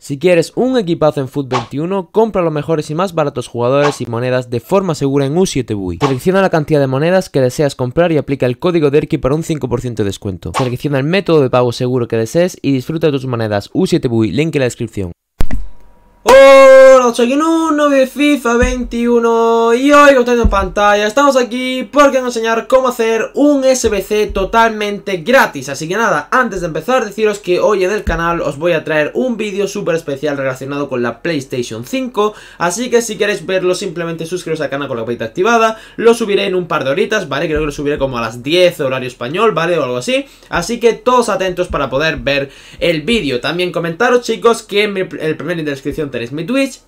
Si quieres un equipazo en FUT 21, compra los mejores y más baratos jugadores y monedas de forma segura en u 7 buy Selecciona la cantidad de monedas que deseas comprar y aplica el código DERKI para un 5% de descuento. Selecciona el método de pago seguro que desees y disfruta de tus monedas U7Bui, link en la descripción. 8 de FIFA 21 y hoy como estáis en pantalla estamos aquí porque vamos a enseñar cómo hacer un SBC totalmente gratis así que nada, antes de empezar deciros que hoy en el canal os voy a traer un vídeo súper especial relacionado con la PlayStation 5 así que si queréis verlo simplemente suscribiros al canal con la campanita activada lo subiré en un par de horitas, ¿vale? creo que lo subiré como a las 10 horario español, ¿vale? o algo así así que todos atentos para poder ver el vídeo también comentaros chicos que en el primer link la descripción tenéis mi Twitch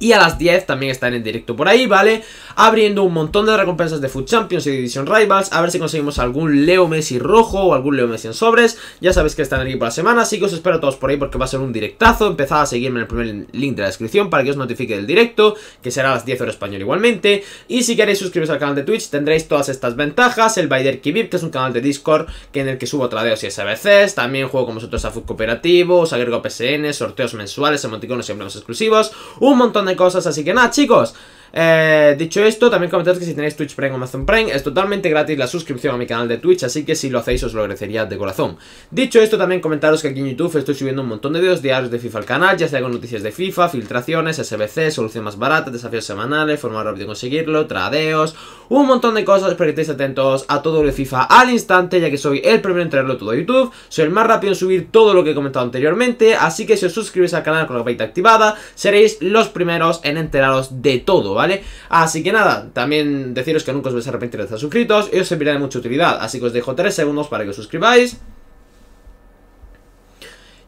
y a las 10 también están en directo por ahí, ¿vale? Abriendo un montón de recompensas de Food Champions y Division Rivals. A ver si conseguimos algún Leo Messi rojo o algún Leo Messi en sobres. Ya sabéis que están aquí por la semana, así que os espero todos por ahí porque va a ser un directazo. Empezad a seguirme en el primer link de la descripción para que os notifique del directo, que será a las 10 horas español igualmente. Y si queréis suscribiros al canal de Twitch tendréis todas estas ventajas. El Bider Kibib, que es un canal de Discord que en el que subo tradeos y SBCs. También juego con vosotros a Food Cooperativo, os agrego PSN, sorteos mensuales, emoticonos y emblemas exclusivos. Un montón de cosas. Así que nada, chicos, eh, dicho esto, también comentaros que si tenéis Twitch Prime o Amazon Prime, es totalmente gratis la suscripción a mi canal de Twitch, así que si lo hacéis os lo agradecería de corazón. Dicho esto, también comentaros que aquí en YouTube estoy subiendo un montón de videos diarios de FIFA al canal, ya sea con noticias de FIFA, filtraciones, SBC, solución más barata, desafíos semanales, forma rápida de conseguirlo, tradeos, un montón de cosas, espero que estéis atentos a todo lo de FIFA al instante, ya que soy el primero en traerlo todo a YouTube, soy el más rápido en subir todo lo que he comentado anteriormente, así que si os suscribís al canal con la campanita activada, seréis los primeros en enteraros de todo, ¿vale? Así que nada, también deciros que nunca os vais a arrepentir de estar suscritos y os servirá de mucha utilidad, así que os dejo 3 segundos para que os suscribáis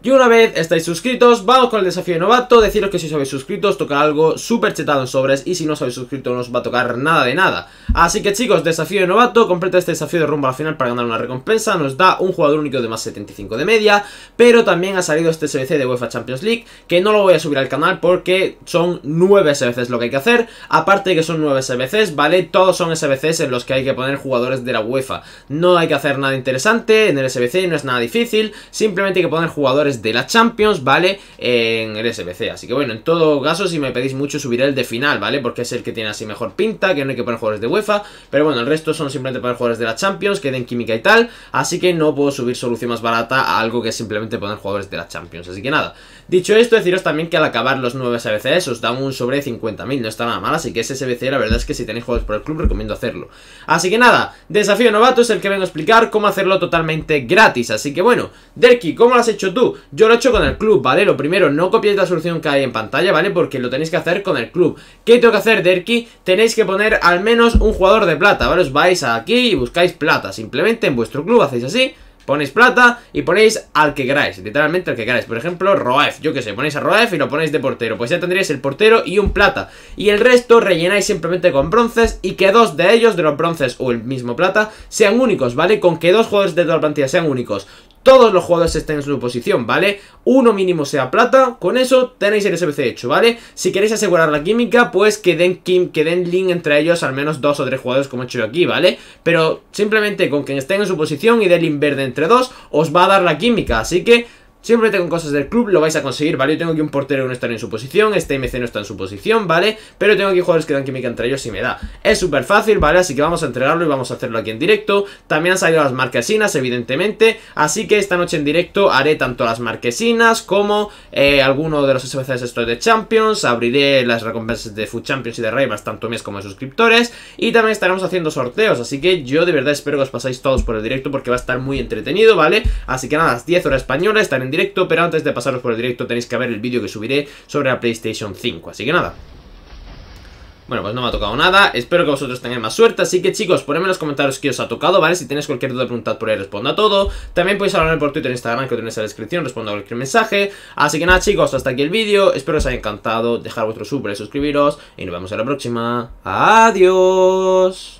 y una vez estáis suscritos, vamos con el desafío de novato. Deciros que si os habéis suscrito os toca algo súper chetado en sobres y si no os habéis suscrito no os va a tocar nada de nada. Así que chicos, desafío de novato, completa este desafío de rumbo al final para ganar una recompensa. Nos da un jugador único de más 75 de media, pero también ha salido este SBC de UEFA Champions League, que no lo voy a subir al canal porque son 9 SBCs lo que hay que hacer. Aparte de que son 9 SBCs, ¿vale? Todos son SBCs en los que hay que poner jugadores de la UEFA. No hay que hacer nada interesante en el SBC, no es nada difícil, simplemente hay que poner jugadores de la Champions, ¿vale? En el SBC. Así que bueno, en todo caso, si me pedís mucho, subiré el de final, ¿vale? Porque es el que tiene así mejor pinta, que no hay que poner jugadores de UEFA. Pero bueno, el resto son simplemente poner jugadores de la Champions, que den química y tal. Así que no puedo subir solución más barata a algo que simplemente poner jugadores de la Champions. Así que nada. Dicho esto, deciros también que al acabar los nuevos SBCs os da un sobre 50.000. No está nada mal, así que ese SBC, la verdad es que si tenéis jugadores por el club, recomiendo hacerlo. Así que nada, desafío novato es el que vengo a explicar cómo hacerlo totalmente gratis. Así que bueno, Derky, ¿cómo lo has hecho tú? Yo lo he hecho con el club, ¿vale? Lo primero, no copiéis la solución que hay en pantalla, ¿vale? Porque lo tenéis que hacer con el club. ¿Qué tengo que hacer, Derki? Tenéis que poner al menos un jugador de plata, ¿vale? Os vais aquí y buscáis plata. Simplemente en vuestro club hacéis así ponéis plata y ponéis al que queráis, literalmente al que queráis. Por ejemplo, Roef, yo que sé, ponéis a Roef y lo ponéis de portero. Pues ya tendríais el portero y un plata. Y el resto rellenáis simplemente con bronces y que dos de ellos, de los bronces o el mismo plata, sean únicos, ¿vale? Con que dos jugadores de toda la plantilla sean únicos todos los jugadores estén en su posición, ¿vale? Uno mínimo sea plata, con eso tenéis el SBC hecho, ¿vale? Si queréis asegurar la química, pues que den, Kim, que den link entre ellos al menos dos o tres jugadores como he hecho yo aquí, ¿vale? Pero simplemente con que estén en su posición y den link verde entre dos, os va a dar la química, así que siempre tengo cosas del club lo vais a conseguir, ¿vale? Yo tengo aquí un portero que no está en su posición, este MC no está en su posición, ¿vale? Pero tengo aquí jugadores que dan química entre ellos y me da. Es súper fácil, ¿vale? Así que vamos a entregarlo y vamos a hacerlo aquí en directo. También han salido las marquesinas, evidentemente. Así que esta noche en directo haré tanto las marquesinas como eh, alguno de los SBCs estos de Champions. Abriré las recompensas de Food Champions y de Rivals, tanto mías como de suscriptores. Y también estaremos haciendo sorteos, así que yo de verdad espero que os pasáis todos por el directo porque va a estar muy entretenido, ¿vale? Así que nada, las 10 horas españolas están directo, pero antes de pasaros por el directo tenéis que ver el vídeo que subiré sobre la PlayStation 5, así que nada. Bueno, pues no me ha tocado nada, espero que vosotros tengáis más suerte, así que chicos, ponedme en los comentarios Que os ha tocado, ¿vale? Si tenéis cualquier duda, preguntad por ahí, respondo a todo. También podéis hablarme por Twitter e Instagram, que tenéis en la descripción, respondo a cualquier mensaje. Así que nada chicos, hasta aquí el vídeo, espero os haya encantado, dejar vuestro super, suscribiros, y nos vemos en la próxima. Adiós.